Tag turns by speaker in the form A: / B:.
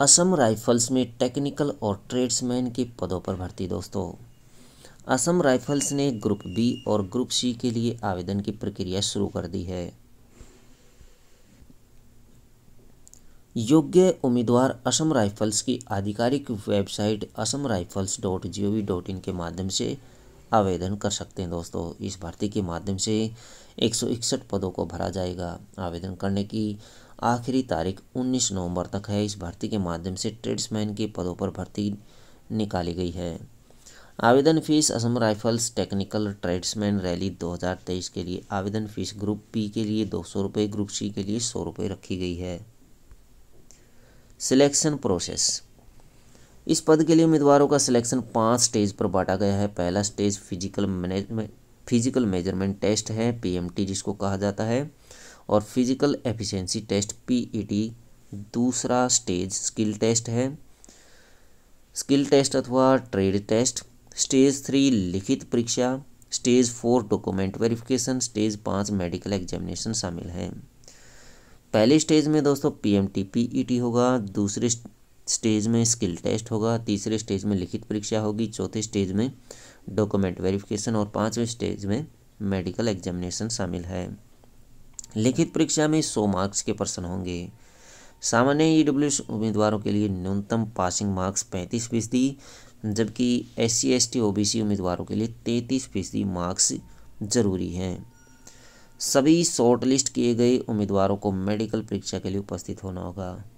A: Assam Rifles में technical और tradesman के पदों पर भर्ती दोस्तों असम राइफल्स ने ग्रुप बी और ग्रुप सी के लिए आवेदन की प्रक्रिया शुरू कर दी है योग्य उम्मीदवार असम राइफल्स की आधिकारिक website Assam Rifles dot G O V dot in के माध्यम से आवेदन कर सकते हैं दोस्तों इस भर्ती के माध्यम से एक पदों को भरा जाएगा आवेदन करने की आखिरी तारीख 19 नवंबर तक है इस भर्ती के माध्यम से ट्रेड्समैन के पदों पर भर्ती निकाली गई है आवेदन fees Assam Rifles technical tradesman rally 2023 के लिए आवेदन फीस ग्रुप बी के लिए दो सौ रुपये ग्रुप सी के लिए सौ रुपये रखी गई है सिलेक्शन प्रोसेस इस पद के लिए उम्मीदवारों का सिलेक्शन पाँच स्टेज पर बांटा गया है पहला stage physical management physical measurement test है पीएमटी जिसको कहा जाता है और physical efficiency test PET e दूसरा स्टेज स्किल टेस्ट है स्किल टेस्ट अथवा ट्रेड टेस्ट स्टेज थ्री लिखित परीक्षा stage four document verification stage पाँच मेडिकल एग्जामिनेशन शामिल हैं पहले स्टेज में दोस्तों P M T P E T होगा दूसरे स्टेज में स्किल टेस्ट होगा तीसरे स्टेज में लिखित परीक्षा होगी चौथे स्टेज में डॉक्यूमेंट वेरिफिकेशन और पांचवें स्टेज में मेडिकल एग्जामिनेशन शामिल है लिखित परीक्षा में सौ मार्क्स के प्रश्न होंगे सामान्य एस उम्मीदवारों के लिए न्यूनतम पासिंग मार्क्स पैंतीस फीसदी जबकि S C S T O B C उम्मीदवारों के लिए तैंतीस फीसदी मार्क्स जरूरी हैं सभी शॉर्टलिस्ट किए गए उम्मीदवारों को मेडिकल परीक्षा के लिए उपस्थित होना होगा